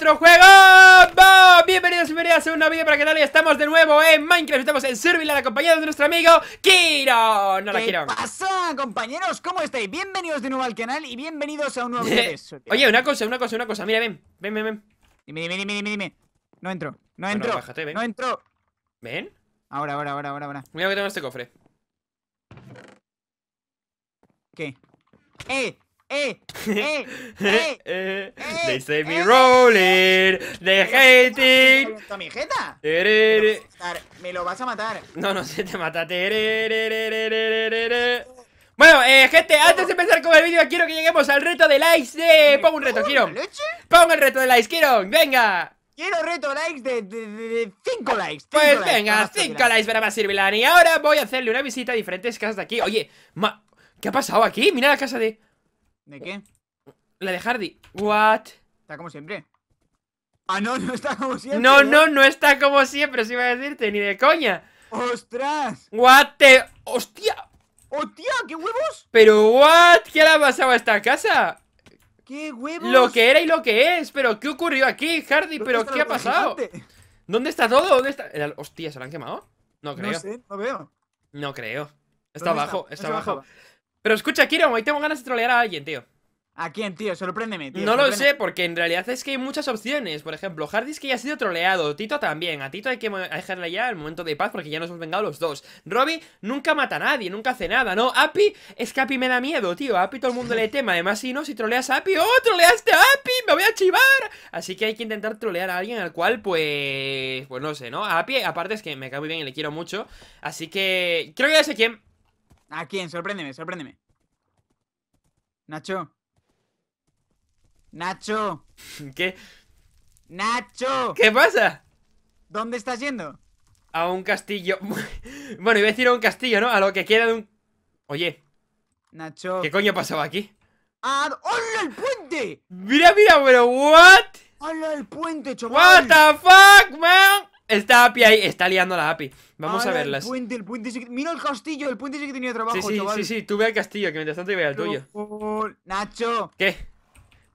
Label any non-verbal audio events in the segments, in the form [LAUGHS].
otro juego ¡Bom! Bienvenidos y bienvenidas a un nuevo vídeo para que tal estamos de nuevo en Minecraft Estamos en Survival acompañados de nuestro amigo Kiro No ¿Qué pasa compañeros? ¿Cómo estáis? Bienvenidos de nuevo al canal y bienvenidos a un nuevo video [LAUGHS] Oye, una cosa, una cosa, una cosa, mira, ven, ven, ven, ven Dime, dime, dime, dime, No entro, no entro, ven. no entro ¿Ven? Ahora, ahora, ahora, ahora, ahora Mira voy que tengo este cofre ¿Qué? ¡Eh! eh, eh, eh, They [LAUGHS] eh, eh, eh. say me rolling, the hating. mi Me lo vas a matar. No, no sé, te mata. Bueno, eh, gente, oh. antes de empezar con el vídeo, quiero que lleguemos al reto de likes de... Pongo un reto, quiero. Pongo el reto de likes, quiero. Venga. Quiero reto likes de 5 likes. Cinco pues venga, 5 likes para más sirvilan. Y ahora voy a hacerle una visita a diferentes casas de aquí. Oye, ma... ¿qué ha pasado aquí? Mira la casa de... ¿De qué? La de Hardy. What? Está como siempre. Ah, no, [LAUGHS] no está como siempre. No, no, no está como siempre, si iba a decirte, ni de coña. ¡Ostras! What the... ¡Hostia! ¡Hostia! ¡Qué huevos! Pero what? ¿Qué le ha pasado a esta casa? ¡Qué huevos! Lo que era y lo que es. Pero ¿qué ocurrió aquí, Hardy? ¿Pero qué ha pasado? ¿Dónde está todo? ¿Dónde está? ¡Hostia! ¿Se lo han quemado? No creo. No creo. Está abajo, está abajo. Pero escucha, Kiro, hoy tengo ganas de trolear a alguien, tío. ¿A quién, tío? Sorpréndeme, tío. No lo sé, porque en realidad es que hay muchas opciones. Por ejemplo, Hardis que ya ha sido troleado. Tito también. A Tito hay que dejarle ya el momento de paz porque ya nos hemos vengado los dos. Robby nunca mata a nadie, nunca hace nada, ¿no? Api, es que Api me da miedo, tío. Api todo el mundo le tema. Además, si no, si troleas a Api, ¡oh, troleaste a Api! ¡Me voy a chivar! Así que hay que intentar trolear a alguien al cual, pues. Pues no sé, ¿no? A Api, aparte es que me cae muy bien y le quiero mucho. Así que. Creo que ya sé quién. ¿A quién? Sorpréndeme, sorpréndeme. Nacho. Nacho. [LAUGHS] ¿Qué? Nacho. ¿Qué pasa? ¿Dónde estás yendo? A un castillo. [LAUGHS] bueno, iba a decir a un castillo, ¿no? A lo que quiera de un... Oye. Nacho. ¿Qué coño pasaba aquí? ¡Ah! ¡Hola, el puente! Mira, mira, pero what? ¡Hola, el puente, chaval! What the fuck, man? Esta API ahí está liando la API. Vamos a verlas. El puente, el puente Mira el castillo, el puente sí que tenía trabajo, sí, sí, Sí, sí, tú ve al castillo, que mientras tanto yo voy al tuyo. Nacho. ¿Qué?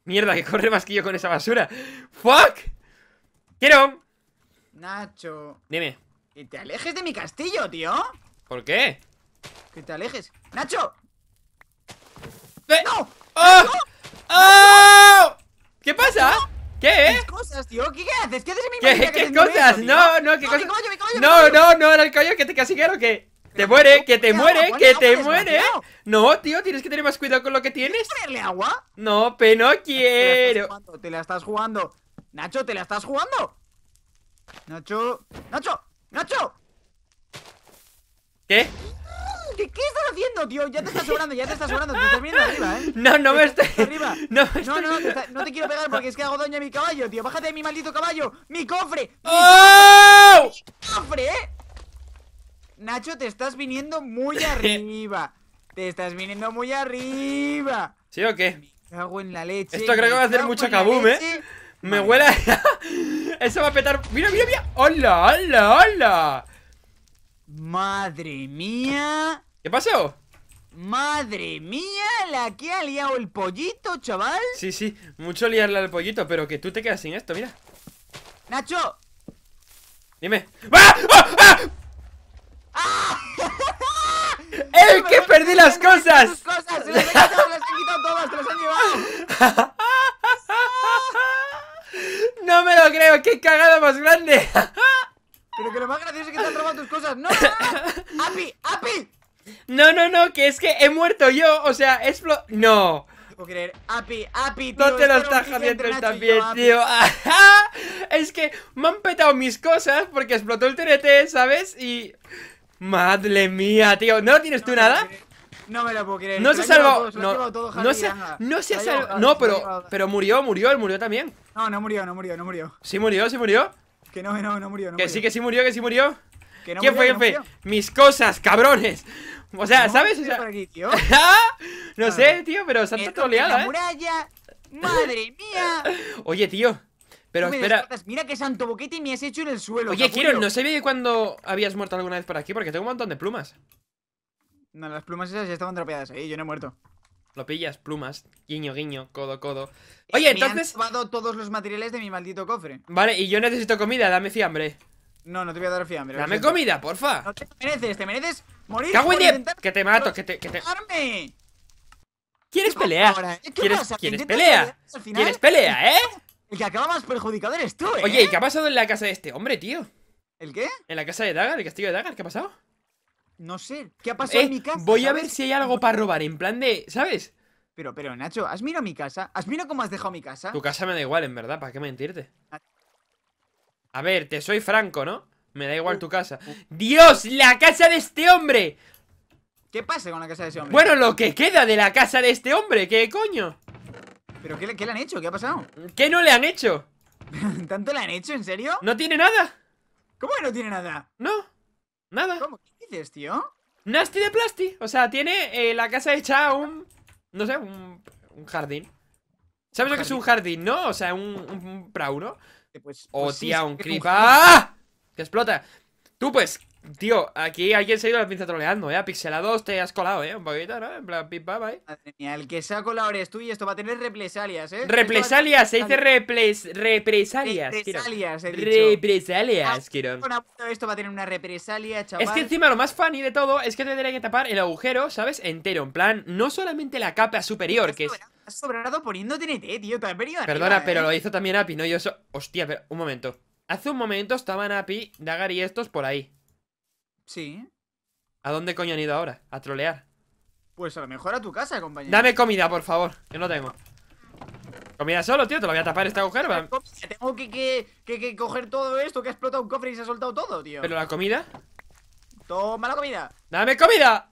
Mierda, que corre más que yo con esa basura. ¡Fuck! ¡Quiero! Nacho. Dime. Que te alejes de mi castillo, tío. ¿Por qué? Que te alejes. ¡Nacho! Eh. ¡No! ¡Oh! ¿Qué pasa? ¿Qué? ¿Qué cosas, tío? ¿Qué, haces? ¿Qué haces en mi ¿Qué, ¿qué cosas? no, no, ¿qué cosas? no, no, no, era el coño que te o que... Te muere, que te muere, que te muere. No, tío, tienes que tener más cuidado con lo que tienes. ponerle agua? No, pero no quiero. Te la estás jugando. Nacho, te la estás jugando. Nacho, Nacho, Nacho. ¿Qué? ¿Qué, estás haciendo, tío? Ya te estás sobrando, ya te estás sobrando. Te estás viendo arriba, ¿eh? No, no me estoy. Arriba. [LAUGHS] No, no, no, te quiero pegar porque es que hago daño a mi caballo, tío. Bájate de mi maldito caballo. ¡Mi cofre! ¡Oh! mi cofre, eh! Nacho, te estás viniendo muy [LAUGHS] arriba. Te estás viniendo muy arriba. ¿Sí o qué? Me en la leche. Esto creo que va a hacer mucho kaboom, ¿eh? Me huela. huele [LAUGHS] Eso va a petar... ¡Mira, mira, mira! ¡Hola, hola, hola! Madre mía. ¿Qué pasó? Madre mía, la que ha liado el pollito, chaval. Sí, sí, mucho liarle al pollito, pero que tú te quedas sin esto, mira. Nacho. Dime. ¡Ah! ¡Ah! ¡Eh! [LAUGHS] ¡Que perdí las cosas! cosas! las he quitado, todas! ¡Te las han llevado! [LAUGHS] ¡No me lo creo! ¡Qué cagada más grande! Pero que lo más gracioso es que te han robado tus cosas. ¡No! [LAUGHS] ¡Api! ¡Api! No, no, no, que es que he muerto yo, o sea, explo No. No puedo creer. Api, Api, No te lo estás jodiendo también, tío. [LAUGHS] es que me han petado mis cosas porque explotó el TNT, ¿sabes? Y. Madre mía, tío. ¿No tienes tú nada? No me lo puedo creer. No se ha salvado. No, se, no se salvado. No, pero, pero murió, murió, él murió también. No, no murió, no murió, no murió. Sí murió, sí murió. Que no, no, no murió, no Que sí, que sí murió, que sí murió. Que ¿Quién fue, que fue? Mis cosas, cabrones. [LAUGHS] O sea, ¿sabes? [LAUGHS] no sé, tío, pero Santa troleada, ¿eh? muralla! ¡Madre mía! [LAUGHS] Oye, tío, pero espera. Mira que santo boquete me has hecho en el suelo. Oye, Quiero, no sabía cuándo habías muerto alguna vez por aquí porque tengo un montón de plumas. No, las plumas esas ya estaban trapeadas ahí, ¿eh? yo no he muerto. Lo pillas, plumas, guiño, guiño, codo, codo. Eh, Oye, entonces. todos los materiales de mi maldito cofre. Vale, y yo necesito comida, dame fiambre. No, no te voy a dar fiambre. Dame comida, porfa. No te mereces, te mereces morir. ¡Cago Que te mato, que te. Que te... ¿Quieres pelea? ¿Quieres, pasa? ¿Quieres pelea? ¿Quieres pelea, eh? El que acaba más perjudicado eres tú, eh. Oye, ¿y ¿eh? qué ha pasado en la casa de este hombre, tío? ¿El qué? En la casa de Dagar, el castillo de Dagar? ¿qué ha pasado? No sé, ¿qué ha pasado eh, en mi casa? Voy a ver si hay algo para robar, en plan de. ¿Sabes? Pero, pero, Nacho, ¿has mirado mi casa? ¿Has mirado cómo has dejado mi casa? Tu casa me da igual, en verdad, ¿para qué mentirte? Ah, a ver, te soy franco, ¿no? Me da igual uh, tu casa. Uh. ¡Dios! ¡La casa de este hombre! ¿Qué pasa con la casa de este hombre? Bueno, lo que queda de la casa de este hombre, ¿qué coño? ¿Pero qué le, han hecho? ¿Qué ha pasado? ¿Qué no le han hecho? [LAUGHS] ¿Tanto le han hecho? ¿En serio? No tiene nada. ¿Cómo que no tiene nada? No, nada. ¿Cómo? ¿Qué dices, tío? Nasty de plasti. O sea, tiene eh, la casa hecha un... No sé, un, un jardín. ¿Sabes lo que es un jardín, no? O sea, un, un, pues, o oh, pues tía, un creep. ¡Ah! Que explota. Tú pues, Tío, aquí alguien se ha ido a la pinza troleando, ¿eh? A te has colado, ¿eh? Un poquito, ¿no? En plan, pipa, el que se ha colado eres tú y esto va a tener represalias, ¿eh? Represalias, se dice reples, represalias. Represalias, he Represalias, Kiron. Ah, pues esto va a tener una represalia, chaval. Es que encima lo más funny de todo es que tendría que tapar el agujero, ¿sabes? Entero, en plan, no solamente la capa superior, que es... Has sobrado poniendo TNT, tío, Perdona, pero eh. lo hizo también Api, ¿no? Yo eso, Hostia, pero un momento. Hace un momento estaban Api, Dagar y estos por ahí. Sí. ¿A dónde coño han ido ahora? A trolear. Pues a lo mejor a tu casa, compañero. Dame comida, por favor, que no tengo. Comida solo, tío, te lo voy a tapar esta agujero. Tengo que, coger todo esto, que ha explotado un cofre y se ha soltado todo, tío. ¿Pero la comida? Toma la comida. ¡Dame comida!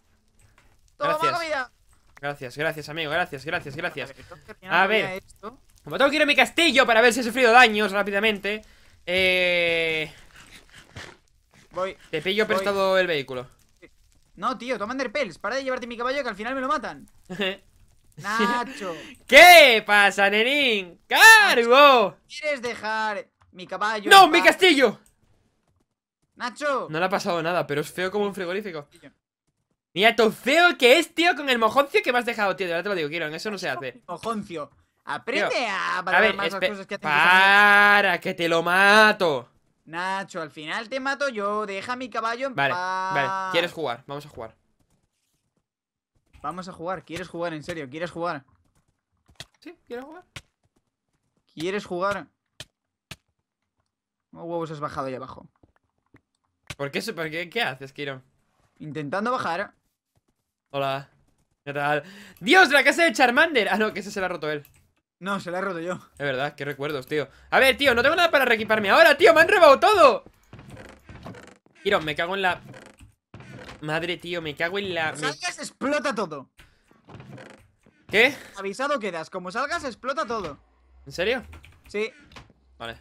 Toma gracias. comida. Gracias, gracias, amigo, gracias, gracias, gracias. A ver, como tengo que ir a mi castillo para ver si he sufrido daños rápidamente, eh... Te pillo prestado el vehículo. No, tío, toma pels Para de llevarte mi caballo que al final me lo matan. [LAUGHS] Nacho. ¿Qué pasa, Nenín? ¡Cargo! ¿Quieres dejar mi caballo? ¡No, mi castillo! ¡Nacho! No le ha pasado nada, pero es feo como un frigorífico. Mira, tú feo que es, tío, con el mojoncio que me has dejado, tío. De verdad te lo digo, Kieron, eso no se hace. Mojoncio. Aprende a ver, más las cosas que haces. Para, que te lo mato. Nacho, al final te mato yo. Deja mi caballo en Vale, vale. ¿Quieres jugar? Vamos a jugar. Vamos a jugar. ¿Quieres jugar? En serio, ¿quieres jugar? Sí, ¿Quieres jugar. ¿Quieres jugar? ¿Cómo oh, huevos has bajado ahí abajo? ¿Por qué? ¿Por qué? ¿Qué haces, Kiro? Intentando bajar. Hola. ¿Qué tal? ¡Dios, la casa de Charmander! Ah, no, que ese se la ha roto él. No, se la he roto yo. Es verdad, qué recuerdos, tío. A ver, tío, no tengo nada para reequiparme ahora, tío. Me han robado todo. Quirón, me cago en la... Madre, tío, me cago en la... Como salgas, explota todo. ¿Qué? Avisado quedas. Como salgas, explota todo. ¿En serio? Sí. Vale.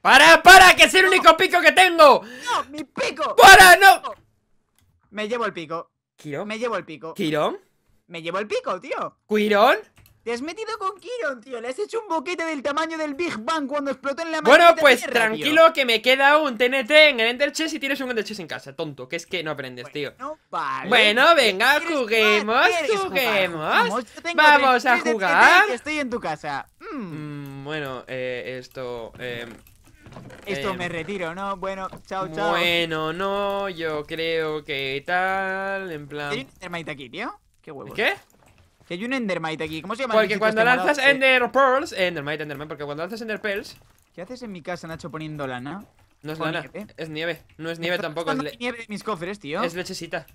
¡Para, para! ¡Que es el único pico que tengo! ¡No, mi pico! ¡Para, no! Me llevo el pico. ¿Quirón? Me llevo el pico. ¿Quirón? me llevo el pico, tío. ¿Quirón? Te has metido con Quirón, tío. Le has hecho un boquete del tamaño del Big Bang cuando explotó en la Bueno, pues tranquilo que me queda un TNT en el Ender Chess y tienes un Ender Chess en casa, tonto. Que es que no aprendes, tío. Bueno, venga, juguemos, juguemos. Vamos a jugar. Estoy en tu casa. Mm. Mm, bueno, eh, esto... Em, esto em, me retiro, ¿no? Bueno, chao, chao. Bueno, no, yo creo que tal, en plan... ¿Tienes un aquí, tío? Qué huevos. ¿Qué? Que hay un Endermite aquí. ¿Cómo se llama? Porque cuando lanzas Ender Pearls. Endermite, Enderman. Porque cuando lanzas Ender Pearls. ¿Qué haces en mi casa, Nacho, poniendo lana? No es lana. Es nieve. No es nieve tampoco. Es nieve de mis cofres, tío. Es lechecita.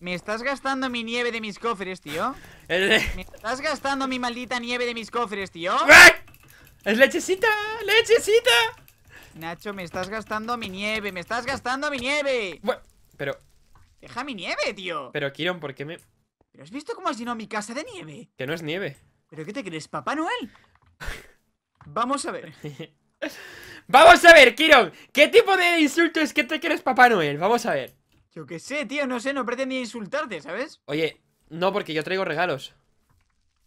¿Me estás gastando mi nieve de mis cofres, tío? [LAUGHS] ¿Me estás gastando mi maldita nieve de mis cofres, tío? ¡Es lechecita! ¡Lechecita! Nacho, me estás gastando mi nieve, me estás gastando mi nieve. Bueno, pero Deja mi nieve, tío. Pero, Kiron, ¿por qué me...? ¿Pero has visto cómo has llenado mi casa de nieve? Que no es nieve. ¿Pero qué te crees, Papá Noel? Vamos a ver. [LAUGHS] Vamos a ver, Kiron. ¿Qué tipo de insulto es que te crees, Papá Noel? Vamos a ver. Yo qué sé, tío. No sé, no pretendía insultarte, ¿sabes? Oye, no, porque yo traigo regalos.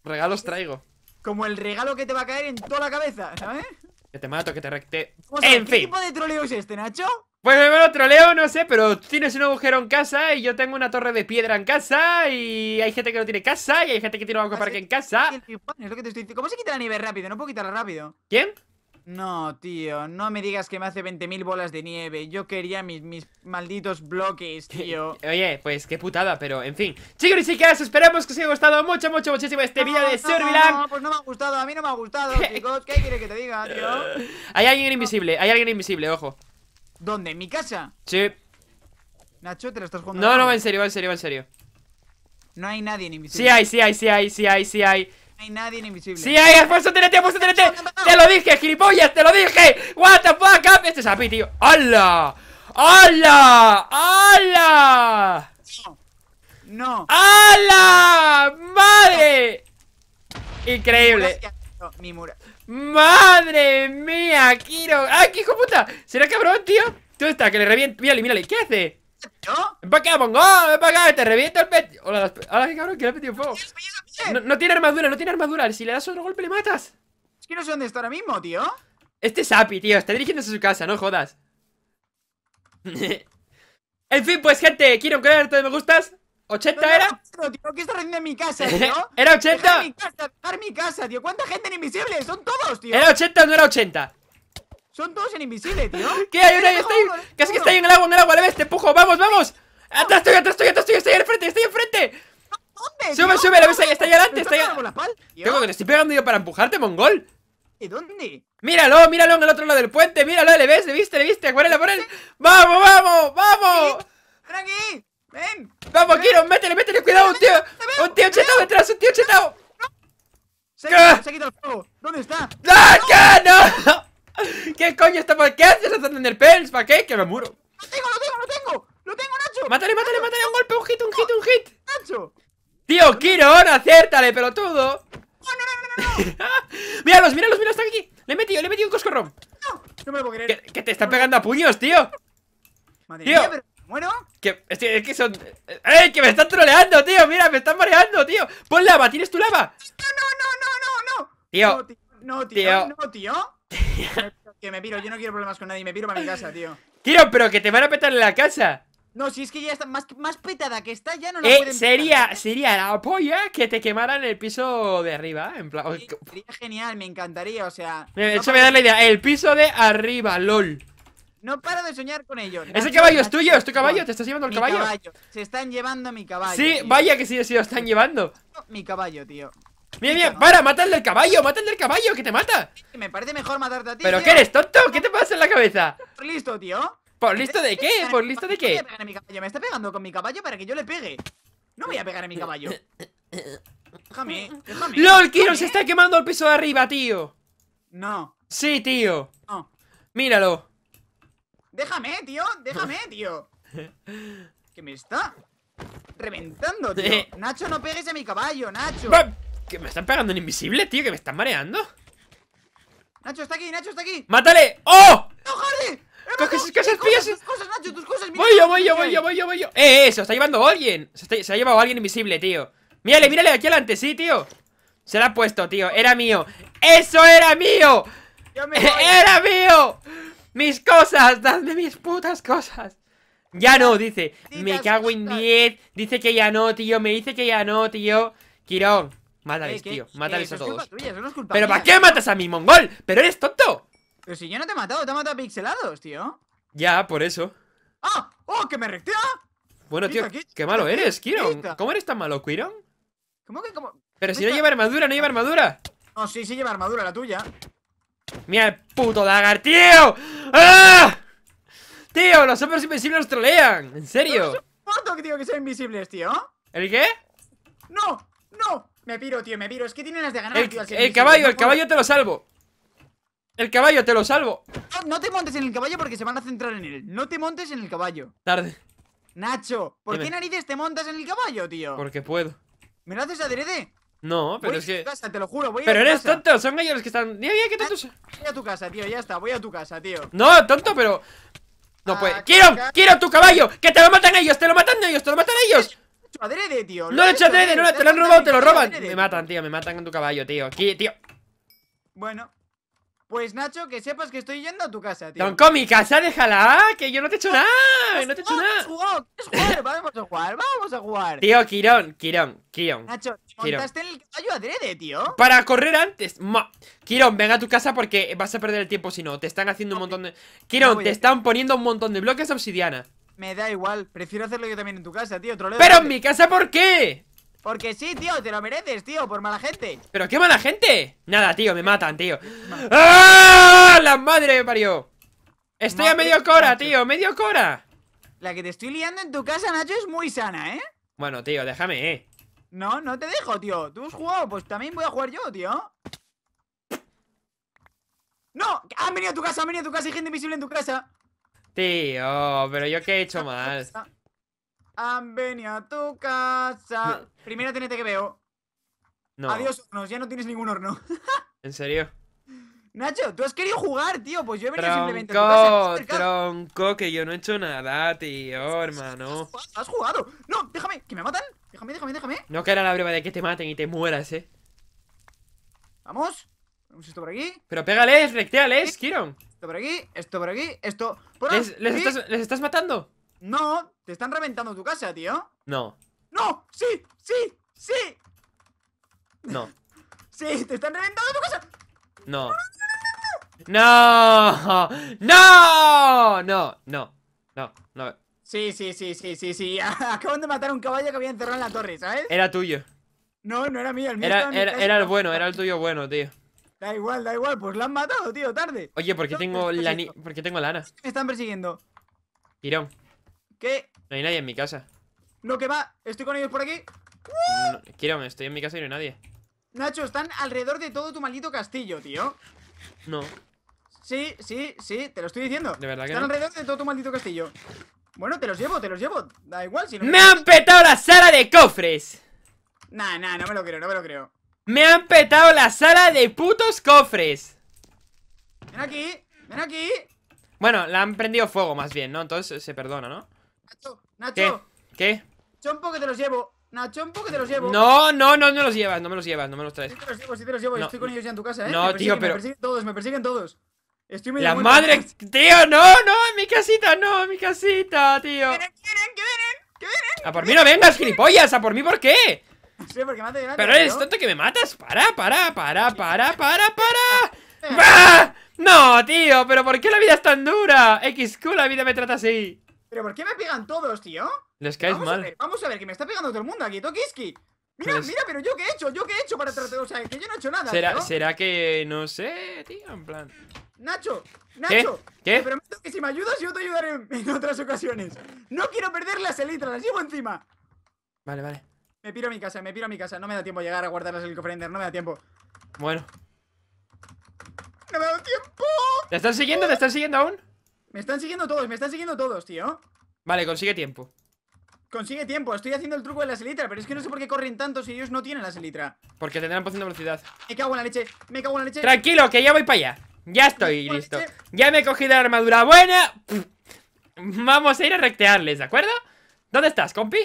Regalos traigo. Como el regalo que te va a caer en toda la cabeza, ¿sabes? Que te mato, que te recte. ¡En ¿qué tipo de troleo es este, Nacho? Pues me otro troleo, no sé, pero tienes un agujero en casa y yo tengo una torre de piedra en casa y hay gente que no tiene casa y hay gente que tiene un ah, para que en casa. ¿Cómo se quita la nieve rápido? No puedo quitarla rápido. ¿Quién? No, tío, no me digas que me hace 20.000 bolas de nieve. Yo quería mis, mis malditos bloques, [LAUGHS] tío. Oye, pues qué putada, pero en fin. Chicos y chicas, esperamos que os haya gustado mucho, mucho, muchísimo este vídeo video de no, No, pues no me ha gustado, a mí no me ha gustado, [LAUGHS] chicos. ¿Qué quieres que te diga, tío? Hay alguien invisible, hay alguien invisible, ojo. ¿Dónde? ¿En mi casa? Sí. Nacho, te lo estás jugando. No, no, en serio, en serio, va en serio. No hay nadie en invisible. Sí hay, sí hay, sí hay, sí hay, sí hay. No hay nadie en invisible. Sí hay, Alfonso, tenete! TNT, tenete. Te lo dije, gilipollas, te lo dije. What the fuck Este es a tío. ¡Hala! ¡Hala! ¡Hala! No. ¡Hala! ¡Madre! Increíble. Mi mura. ¡Madre mía, Kiro! ¡Ay, qué hijo puta! ¿Será cabrón, tío? ¿Tú está? Que le reviento. Mírale, mírale. ¿Qué hace? ¿Yo? ¡Ven para acá, ¡Te reviento el pet! ¡Hola, hola qué cabrón! ¡Que le ha metido fuego! No, no tiene armadura, no tiene armadura. Si le das otro golpe, le matas. Es que no sé dónde está ahora mismo, tío. Este es Api, tío. Está dirigiéndose a su casa, no jodas. [LAUGHS] en fin, pues, gente, quiero un de me gustas. ¿80 era? No, tío, que estoy en mi casa, [LAUGHS] tío. ¿Era 80? Dejar mi casa, mi casa, tío. ¿Cuánta gente en invisible? Son todos, tío. ¿Era 80 o no era 80? Son todos en invisible, tío. [LAUGHS] ¿Qué? Hay una ahí, Casi que está ahí en el agua, en el agua. Le ves, te empujo. Vamos, vamos. Atrás estoy, atrás estoy, atrás estoy. Estoy al frente, estoy enfrente ¿Dónde? Sube, sube, la ves ahí, está ahí adelante. Está ahí Tengo que te estoy pegando yo para empujarte, mongol. ¿Y dónde? Míralo, míralo en el otro lado del puente. Míralo, le ves, le viste, le viste. Acuérdela por él. ¡Vamos, vamos, vamos! ¡Tranqui! Ven. Vamos, quiero, métele, métele, cuidado, tío. Un tío chetado detrás, un tío chetado. Se, ha ah. quita el fuego. ¿Dónde está? ¡No! ¡No! no. [LAUGHS] ¿Qué coño está qué haces en el pels? ¿Para qué? Que me muro. Lo tengo, lo tengo, lo tengo. Lo tengo, Nacho. Mátale, mátale, mátale. Un golpe, un hit, un hit, un hit. Nacho. Tío, Kiro, acértale, pelotudo. No, no, no, no, no. [LAUGHS] míralos, míralos, míralos, están aquí. Le he metido, le he metido un coscorrón. No, no me lo puedo creer. Que, te están pegando a puños, tío. Madre Mía, bueno. Que, es, que, son. ¡Que me están troleando, tío! ¡Mira, me están mareando, tío! ¡Pon lava! ¿Tienes tu lava? No, no, no, no, no. Tío. No, tío. No, tío. [LAUGHS] que me piro, yo no quiero problemas con nadie, me piro para mi casa, tío. Tío, pero que te van a petar en la casa. No, si es que ya está más, más petada que está, ya no la eh, sería, sería la polla que te quemaran el piso de arriba. ¿eh? En plan... sería genial, me encantaría, o sea. Eh, eso me da la idea. El piso de arriba, lol. No para de soñar con ellos ¿Ese caballo es tuyo? ¿Es tu caballo? ¿Te estás llevando el caballo? Se están llevando mi caballo. Sí, vaya que sí, sí lo están llevando. Mi caballo, tío. Mira, mira, para, mata el caballo, mata el caballo, que te mata. Me parece mejor matarte a ti. ¿Pero que qué eres, tonto? ¿Qué te pasa en la cabeza? ¿Por listo, tío? ¿Por listo de qué? ¿Por listo de qué? Me está pegando con mi caballo para que yo le pegue. No voy a pegar a mi caballo. Déjame, déjame. ¡Lol, Kiro se ¿Eh? está quemando el piso de arriba, tío! No. Sí, tío. No. Míralo. Déjame, tío. Déjame, [LAUGHS] tío. que me está reventando, tío. Eh. Nacho, no pegues a mi caballo, Nacho. Que me están pegando en invisible, tío. Que me están mareando. Nacho está aquí, Nacho está aquí. ¡Mátale! ¡Oh! ¡No, Hardy! cosas, tío! ¡Tus cosas, Nacho! ¡Tus cosas! Voy yo, voy yo, voy yo, voy yo, voy ¡Eh, eh! está llevando alguien. Se, se ha llevado alguien invisible, tío. Mírale, mírale aquí adelante, sí, tío. Se la ha puesto, tío. Era mío. ¡Eso era mío! [LAUGHS] ¡Era mío! ¡Mis cosas! ¡Dadme mis putas cosas! Ya no, dice. Me cago en 10. Dice que ya no, tío. Me dice que ya no, tío. Quirón. Mátales, tío. Mátales a todos. ¿Pero para qué matas a mi mongol? ¡Pero eres tonto! Pero si yo no te he matado, te he matado a pixelados, tío. Ya, por eso. ¡Ah! ¡Oh, que me rectea! Bueno, tío, qué, malo eres, Quirón, ¿Cómo eres tan malo, Quirón? ¿Cómo que cómo? Pero si no lleva armadura, no lleva armadura. No, sí, sí lleva armadura, la tuya. Mira el puto Dagar, tío. ¡Ah! Tío, los hombres invisibles nos trolean. En serio. ¿Cuánto, digo que sean invisibles, tío? ¿El qué? No, no. Me piro, tío, me piro. Es que tienen las de ganar, el, tío. el caballo, el caballo te lo salvo. El caballo, te lo salvo. No, te montes en el caballo porque se van a centrar en él. No te montes en el caballo. Tarde. Nacho, ¿por qué narices te montas en el caballo, tío? Porque puedo. ¿Me lo haces adrede? No, pero voy es a que. Casa, te lo juro, voy pero a tu eres tonto, son ellos los que están. Mira, mira, qué tontos. Voy a tu casa, tío, ya está, voy a tu casa, tío. No, tonto, pero. No puede. ¡Quiero! ¡Quiero tu caballo! ¡Que te lo matan ellos! ¡Te lo matan ellos! ¡Te lo matan ellos! Adrede, tío. No lo he hecho adrede, no, te lo han robado, te lo roban. Me matan, tío, me matan con tu caballo, tío. Aquí, tío. Bueno. Pues Nacho, que sepas que estoy yendo a tu casa, tío. Tonco, mi casa, déjala, ah, que yo no te he hecho nada, no te he hecho nada. vamos a jugar, vamos a jugar. Tío, Quirón, Quirón, Quirón. Nacho, montaste en el caballo adrede, tío. Para correr antes. Ma... Quirón, ven a tu casa porque vas a perder el tiempo si no. Te están haciendo un montón de. Quirón, te están poniendo un montón de bloques obsidiana. Me da igual, prefiero hacerlo yo también en tu casa, tío, troleo. Pero en mi casa, ¿por qué? Porque sí, tío, te lo mereces, tío, por mala gente. ¿Pero qué mala gente? Nada, tío, me matan, tío. ¡Ah! ¡La madre me parió! Estoy a medio cora, tío, medio cora. La que te estoy liando en tu casa, Nacho, es muy sana, ¿eh? Bueno, tío, déjame, ¿eh? No, no te dejo, tío. Tú has jugado, pues también voy a jugar yo, tío. ¡No! ¡Han venido a tu casa! ¡Han venido a tu casa! ¡Hay gente invisible en tu casa! Tío, pero yo qué he hecho [LAUGHS] mal. Han venido a tu casa. Primero tiene que veo. No. Adiós, hornos. Ya no tienes ningún horno. ¿En serio? Nacho, tú has querido jugar, tío. Pues yo he venido tronco, simplemente a Tronco, que yo no he hecho nada, tío, hermano. ¿Has jugado? No, déjame, que me matan. Déjame, déjame, déjame. No que la prueba de que te maten y te mueras, eh. Vamos. Vamos esto por aquí. Pero pégales, recteales, Kiron. Esto por aquí, esto por aquí, esto ¿les estás matando? No, te están reventando tu casa, tío. No. No, sí, sí, sí. No. [LAUGHS] sí, te están reventando tu casa. No. No, no, no, no, no, no. Sí, sí, sí, sí, sí, sí. [LAUGHS] Acaban de matar un caballo que había encerrado en la torre, ¿sabes? Era tuyo. No, no era mío, el mío. Era, el bueno, era el tuyo bueno, tío. Da igual, da igual, pues lo han matado, tío, tarde. Oye, ¿por qué tengo, la ni... ¿Por qué tengo lana? Me están persiguiendo. Tirón. ¿Qué? No hay nadie en mi casa. No, que va. Estoy con ellos por aquí. quiero, estoy en mi casa y no hay nadie. Nacho, están alrededor de todo tu maldito castillo, tío. No. Sí, sí, sí, te lo estoy diciendo. De verdad que Están alrededor de todo tu maldito castillo. Bueno, te los llevo, te los llevo. Da igual si no. ¡Me han petado la sala de cofres! Nah, nah, no me lo creo, no me lo creo. ¡Me han petado la sala de putos cofres! Ven aquí, ven aquí. Bueno, la han prendido fuego más bien, ¿no? Entonces se perdona, ¿no? Nacho, Nacho. ¿Qué? ¿Qué? Chompo que te los llevo. Nacho, un poco te los llevo. No, no, no, no los llevas, no me los llevas, no me los traes. Si te los llevo, sí te los llevo, no. estoy con ellos ya en tu casa, eh. No, tío, pero. Me persiguen todos, me persiguen todos. Estoy medio La madre, tío, no, no, en mi casita, no, en mi casita, tío. vienen, que vienen, que vienen, vienen. A por mí no vengas, gilipollas, a por mí, ¿por qué? Sí, porque mate, pero eres tonto que me matas. Para, para, para, para, para, para. bah No, tío, pero ¿por qué la vida es tan dura? XQ, la vida me trata así. ¿Pero por qué me pegan todos, tío? Les caes mal. vamos a ver, que me está pegando todo el mundo aquí, Tokiski. Mira, pues mira, pero yo qué he hecho, yo qué he hecho para tratar. O sea, que yo no he hecho nada. ¿Será, ¿será que no sé, tío? En plan. Nacho, Nacho, ¿Qué? ¿Qué? te prometo que si me ayudas, yo te ayudaré en, otras ocasiones. No quiero perder las elitras, las llevo encima. Vale, vale. Me piro a mi casa, me piro a mi casa. No me da tiempo llegar a guardarlas las el no me da tiempo. Bueno. ¡No me da tiempo! ¿Te están siguiendo? ¿Te están siguiendo aún? Me están siguiendo todos, me están siguiendo todos, tío. Vale, consigue tiempo. Consigue tiempo, estoy haciendo el truco de la selitra, pero es que no sé por qué corren tanto si ellos no tienen la selitra. Porque tendrán poción de velocidad. Me cago en la leche, me cago en la leche. Tranquilo, que ya voy para allá. Ya estoy listo. Ya me he cogido la armadura buena. Vamos a ir a rectearles, ¿de acuerdo? ¿Dónde estás, compi?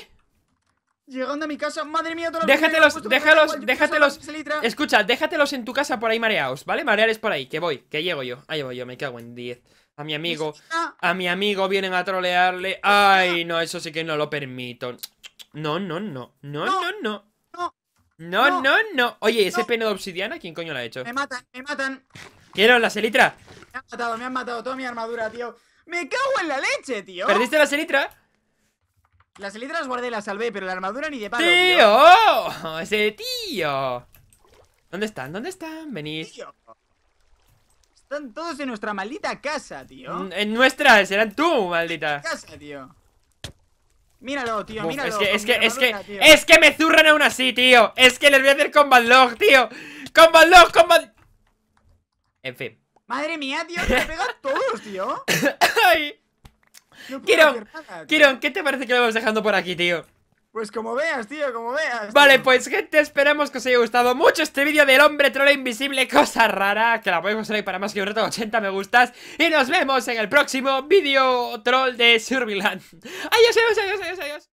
Llegando a mi casa, madre mía, todos Déjatelos, déjalos, déjatelos. Escucha, déjatelos en tu casa por ahí mareados, ¿vale? Marear por ahí, que voy, que llego yo. Ahí voy yo, me cago en 10. A mi amigo. A mi amigo vienen a trolearle. Ay, no, eso sí que no lo permito. No, no, no. No, no, no. No, no, no. Oye, ese pene de obsidiana, ¿quién coño lo ha hecho? Me matan, me matan. Quiero la selitra. Me han matado, me han matado toda mi armadura, tío. Me cago en la leche, tío. ¿Perdiste la selitra? Las selitras las guardé las salvé, pero la armadura ni de palo, tío. Ese tío. ¿Dónde están? ¿Dónde están? Venid. Están todos en nuestra maldita casa, tío. Mm, en nuestra, serán tú, maldita. Casa, tío. Míralo, tío, míralo. Es que, es que, es que, es que me zurran aún así, tío. Es que les voy a hacer con log, tío. Combat log, combat. En fin. Madre mía, tío, [LAUGHS] te pega a todos, tío. Ay. Kiron, Kiron, ¿qué te parece que lo vamos dejando por aquí, tío? Pues como veas, tío, como veas. Vale, pues gente, esperamos que os haya gustado mucho este vídeo del hombre troll e invisible, cosa rara, que la podemos ahí para más que un reto de 80 me gustas. Y nos vemos en el próximo vídeo troll de survilland [LAUGHS] Adiós, adiós, adiós, adiós, adiós.